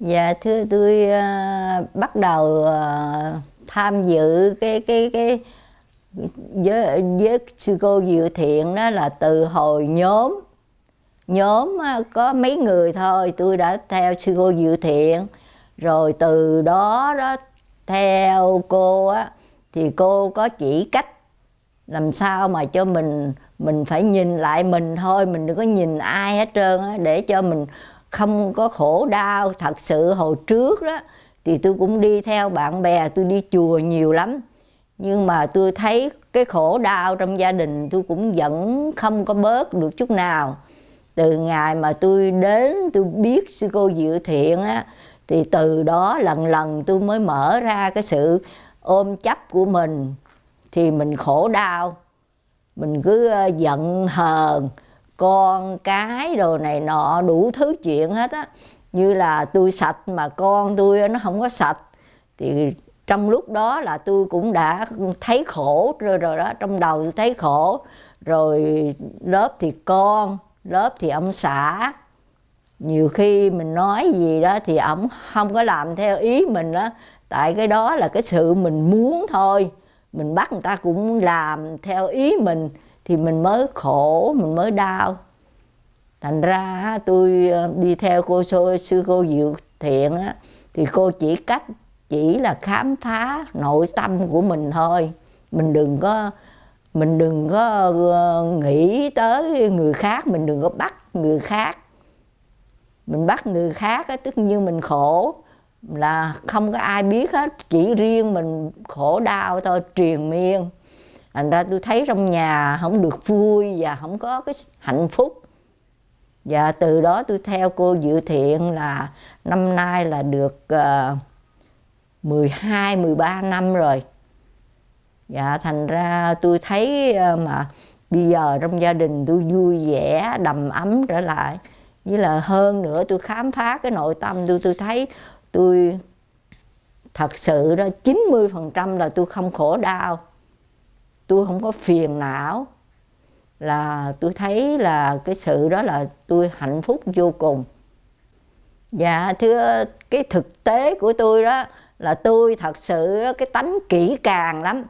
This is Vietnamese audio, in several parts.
Dạ thưa tôi uh, bắt đầu uh, tham dự cái cái cái với với sư cô dự Thiện đó là từ hồi nhóm nhóm ờ, có mấy người thôi tôi đã theo sư cô dự Thiện rồi từ đó đó theo cô á thì cô có chỉ cách làm sao mà cho mình mình phải nhìn lại mình thôi mình đừng có nhìn ai hết trơn á để cho mình không có khổ đau thật sự hồi trước đó thì tôi cũng đi theo bạn bè tôi đi chùa nhiều lắm nhưng mà tôi thấy cái khổ đau trong gia đình tôi cũng vẫn không có bớt được chút nào từ ngày mà tôi đến tôi biết sư cô dự thiện á thì từ đó lần lần tôi mới mở ra cái sự ôm chấp của mình thì mình khổ đau mình cứ ờ, giận hờn con cái đồ này nọ đủ thứ chuyện hết á như là tôi sạch mà con tôi nó không có sạch thì trong lúc đó là tôi cũng đã thấy khổ rồi rồi đó trong đầu tôi thấy khổ rồi lớp thì con lớp thì ông xã nhiều khi mình nói gì đó thì ổng không có làm theo ý mình đó tại cái đó là cái sự mình muốn thôi mình bắt người ta cũng làm theo ý mình thì mình mới khổ mình mới đau thành ra tôi ờ, đi theo cô sư cô diệu thiện á thì cô chỉ cách chỉ là khám phá nội tâm của mình thôi mình đừng có mình đừng có ờ, nghĩ tới người khác mình đừng có bắt người khác mình bắt người khác á tức như mình khổ là không có ai biết hết chỉ riêng mình khổ đau thôi truyền miên thành ra tôi thấy trong nhà không được vui và không có cái hạnh phúc và từ đó tôi theo cô dự thiện là năm nay là được uh, 12 13 năm rồi dạ thành ra tôi thấy ờ, mà bây giờ trong gia đình tôi vui vẻ đầm ấm trở lại với là hơn nữa tôi khám phá cái nội tâm tôi tôi thấy tôi thật sự đó 90% là tôi không khổ đau tôi không có phiền não là tôi thấy là cái sự đó là tôi hạnh phúc vô cùng dạ thưa cái thực tế của tôi đó là tôi thật sự cái tánh kỹ càng lắm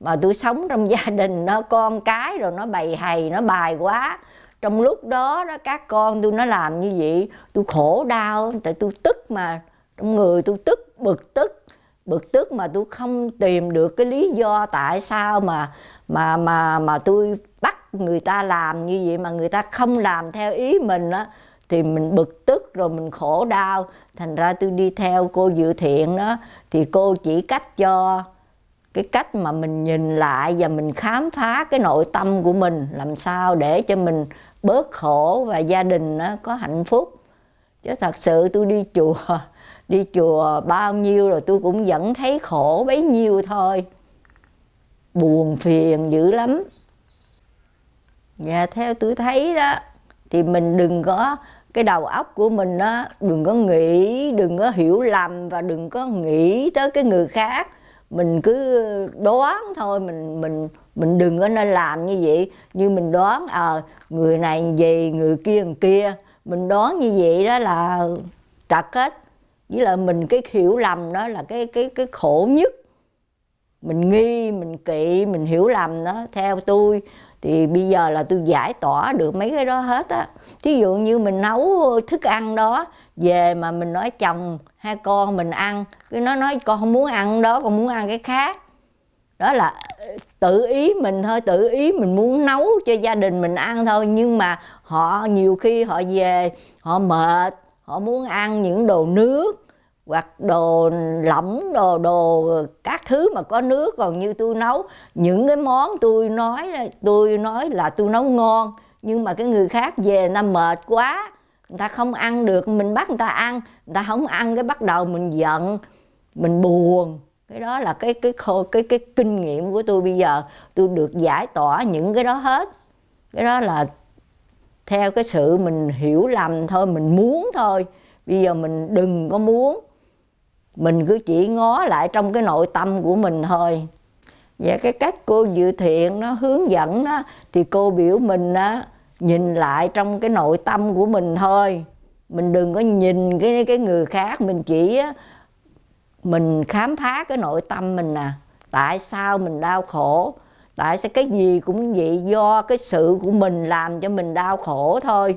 mà tôi sống trong gia đình nó con cái rồi nó bày hầy nó bài quá trong lúc đó đó các con tôi nó làm như vậy tôi khổ đau tại tôi tức mà trong người tôi tức bực tức bực tức mà tôi không tìm được cái lý do tại sao mà mà mà mà tôi bắt người ta làm như vậy mà người ta không làm theo ý mình á thì mình bực tức rồi mình khổ đau thành ra tôi đi theo cô dự thiện đó thì cô chỉ cách cho cái cách mà mình nhìn lại và mình khám phá cái nội tâm của mình làm sao để cho mình bớt khổ và gia đình nó có hạnh phúc chứ thật sự tôi đi chùa đi chùa bao nhiêu rồi tôi cũng vẫn thấy khổ bấy nhiêu thôi buồn phiền dữ lắm và dạ, theo tôi thấy đó thì mình đừng có cái đầu óc của mình đó đừng có nghĩ đừng có hiểu lầm và đừng có nghĩ tới cái người khác mình cứ đoán thôi mình mình mình đừng có nên làm như vậy như mình đoán à, người này gì người kia người kia mình đoán như vậy đó là trật hết với là mình cái hiểu lầm đó là cái cái cái khổ nhất mình nghi mình kỵ mình hiểu lầm đó theo tôi thì bây giờ là tôi giải tỏa được mấy cái đó hết á thí dụ như mình nấu thức ăn đó về mà mình nói chồng hai con mình ăn cái nó nói con không muốn ăn đó con muốn ăn cái khác đó là ờ, tự ý mình thôi tự ý mình muốn nấu cho gia đình mình ăn thôi nhưng mà họ nhiều khi họ về họ mệt họ muốn ăn những đồ nước hoặc đồ lỏng đồ đồ các thứ mà có nước còn như tôi nấu những cái món tôi nói tôi nói là tôi nấu ngon nhưng mà cái người khác về nó mệt quá người ta không ăn được mình bắt người ta ăn người ta không ăn cái bắt đầu mình giận mình buồn cái đó là cái cái cái, cái cái kinh nghiệm của tôi bây giờ tôi được giải tỏa những cái đó hết cái đó là theo cái sự mình hiểu lầm thôi mình muốn thôi bây giờ mình đừng có muốn mình cứ chỉ ngó lại trong cái nội tâm của mình thôi và cái cách cô dự thiện nó hướng dẫn đó thì cô biểu mình á nhìn lại trong cái nội tâm của mình thôi mình đừng có nhìn cái cái người khác mình chỉ á, mình khám phá cái nội tâm mình nè à. tại sao mình đau khổ tại sao cái gì cũng vậy do cái sự của mình làm cho mình đau khổ thôi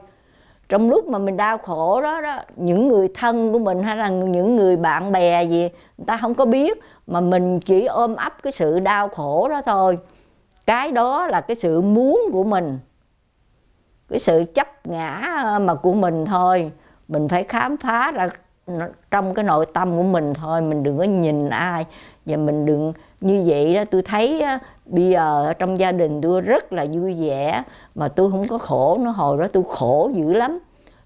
trong lúc mà mình đau khổ đó đó những người thân của mình hay là những người bạn bè gì người ta không có biết mà mình chỉ ôm ấp cái sự đau khổ đó thôi cái đó là cái sự muốn của mình cái sự chấp ngã ờ, mà của mình thôi mình phải khám phá ra trong cái nội tâm của mình thôi mình đừng có nhìn ai và mình đừng như vậy đó tôi thấy bây giờ trong gia đình tôi rất là vui vẻ mà tôi không có khổ nữa hồi đó tôi khổ dữ lắm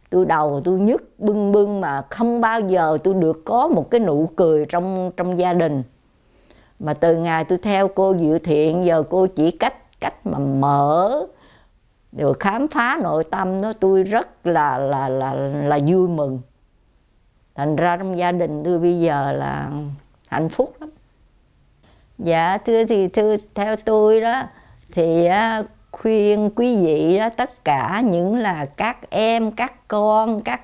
tôi đầu tôi nhức bưng bưng mà không bao giờ tôi được có một cái nụ cười trong trong gia đình mà từ ngày tôi theo cô dự Thiện giờ cô chỉ cách cách mà mở rồi khám phá nội tâm đó tôi rất là là là là vui mừng thành ra trong gia đình tôi bây giờ là hạnh phúc lắm dạ thưa thì thưa theo tôi đó thì khuyên quý vị đó tất cả những là các em các con các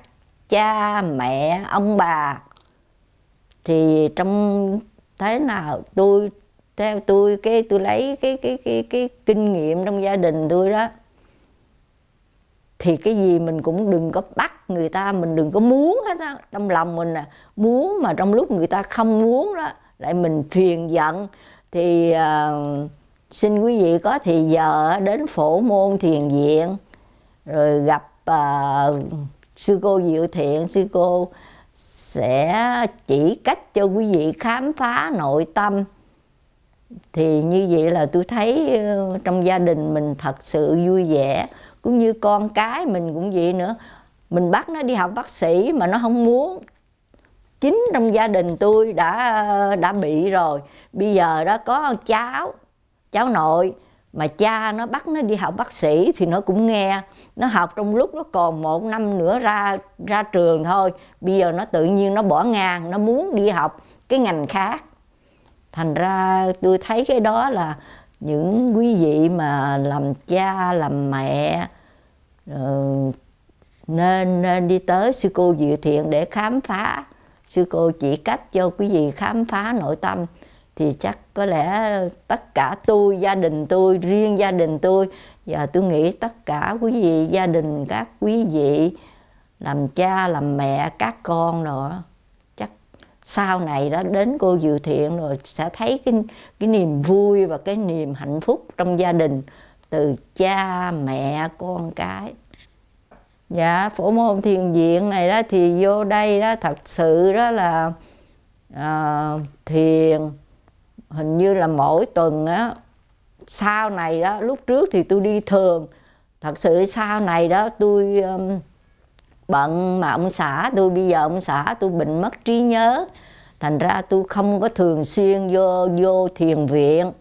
cha mẹ ông bà thì trong thế nào tôi theo tôi cái tôi lấy cái cái cái cái kinh nghiệm trong gia đình tôi đó thì cái gì mình cũng đừng có bắt người ta mình đừng có muốn hết á trong lòng mình à, muốn mà trong lúc người ta không muốn đó lại mình phiền giận thì uh, xin quý vị có thì giờ đến phổ môn thiền viện rồi gặp uh, sư cô diệu thiện sư cô sẽ chỉ cách cho quý vị khám phá nội tâm thì như vậy là tôi thấy ờ, trong gia đình mình thật sự vui vẻ cũng như con cái mình cũng vậy nữa mình bắt nó đi học bác sĩ mà nó không muốn chính trong gia đình tôi đã đã bị rồi bây giờ đó có cháu cháu nội mà cha nó bắt nó đi học bác sĩ thì nó cũng nghe nó học trong lúc nó còn một năm nữa ra ra trường thôi bây giờ nó tự nhiên nó bỏ ngang nó muốn đi học cái ngành khác thành ra tôi thấy cái đó là những quý vị mà làm cha làm mẹ ờ, nên nên đi tới sư cô diệu thiện để khám phá sư cô chỉ cách cho quý vị khám phá nội tâm thì chắc có lẽ tất cả tôi gia đình tôi riêng gia đình tôi và tôi nghĩ tất cả quý vị gia đình các quý vị làm cha làm mẹ các con rồi chắc sau này đó đến cô dự thiện rồi sẽ thấy cái cái niềm vui và cái niềm hạnh phúc trong gia đình từ cha mẹ con cái dạ phổ môn thiền viện này đó thì vô đây đó thật sự đó là uh, thiền hình như là mỗi tuần á sau này đó lúc trước thì tôi đi thường thật sự sau này đó tôi um, bận mà ông xã tôi bây giờ ông xã tôi bệnh mất trí nhớ thành ra tôi không có thường xuyên vô vô thiền viện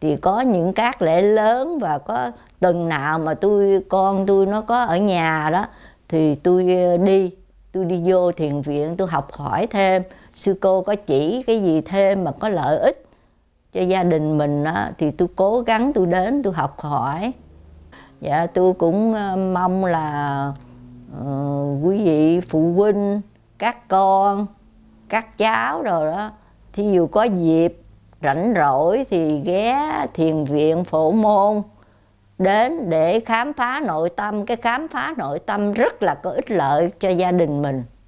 thì có những các lễ lớn và có tuần nào mà tôi con tôi nó có ở nhà đó thì tôi ờ, đi tôi đi vô thiền viện tôi học hỏi thêm sư cô có chỉ cái gì thêm mà có lợi ích cho gia đình mình đó, thì tôi cố gắng tôi đến tôi học hỏi dạ tôi cũng ờ, mong là uh, quý vị phụ huynh các con các cháu rồi đó thí dụ có dịp rảnh rỗi thì ghé thiền viện phổ môn đến để khám phá nội tâm cái khám phá nội tâm rất là có ích lợi cho gia đình mình